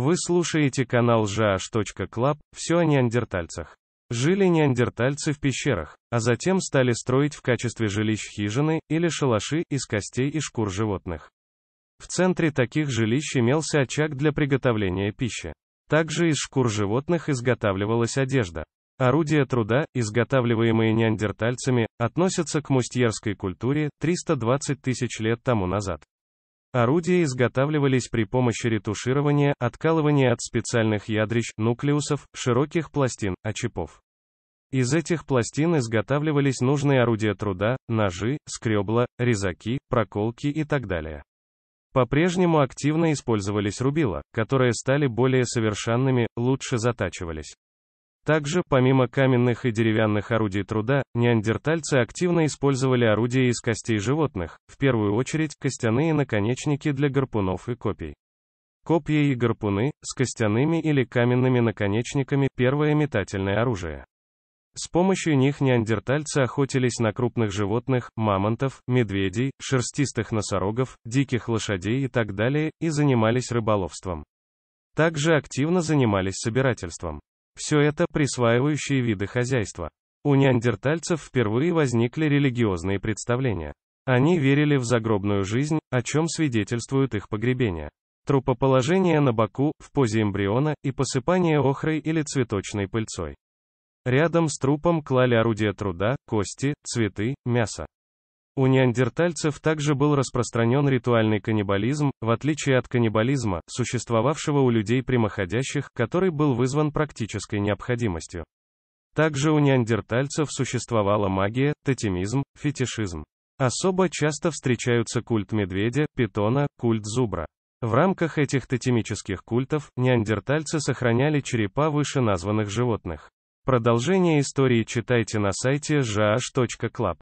Вы слушаете канал jh.club, все о неандертальцах. Жили неандертальцы в пещерах, а затем стали строить в качестве жилищ хижины, или шалаши, из костей и шкур животных. В центре таких жилищ имелся очаг для приготовления пищи. Также из шкур животных изготавливалась одежда. Орудия труда, изготавливаемые неандертальцами, относятся к мустьерской культуре 320 тысяч лет тому назад. Орудия изготавливались при помощи ретуширования, откалывания от специальных ядрищ, нуклеусов, широких пластин, очипов. А Из этих пластин изготавливались нужные орудия труда, ножи, скребла, резаки, проколки и так далее. По-прежнему активно использовались рубила, которые стали более совершенными, лучше затачивались. Также, помимо каменных и деревянных орудий труда, неандертальцы активно использовали орудия из костей животных, в первую очередь, костяные наконечники для гарпунов и копий. Копья и гарпуны, с костяными или каменными наконечниками, первое метательное оружие. С помощью них неандертальцы охотились на крупных животных, мамонтов, медведей, шерстистых носорогов, диких лошадей и так далее, и занимались рыболовством. Также активно занимались собирательством. Все это – присваивающие виды хозяйства. У неандертальцев впервые возникли религиозные представления. Они верили в загробную жизнь, о чем свидетельствуют их погребения. Трупоположение на боку, в позе эмбриона, и посыпание охрой или цветочной пыльцой. Рядом с трупом клали орудия труда, кости, цветы, мясо. У неандертальцев также был распространен ритуальный каннибализм, в отличие от каннибализма, существовавшего у людей прямоходящих, который был вызван практической необходимостью. Также у неандертальцев существовала магия, тотемизм, фетишизм. Особо часто встречаются культ медведя, питона, культ зубра. В рамках этих тотемических культов неандертальцы сохраняли черепа выше названных животных. Продолжение истории читайте на сайте jaah.club.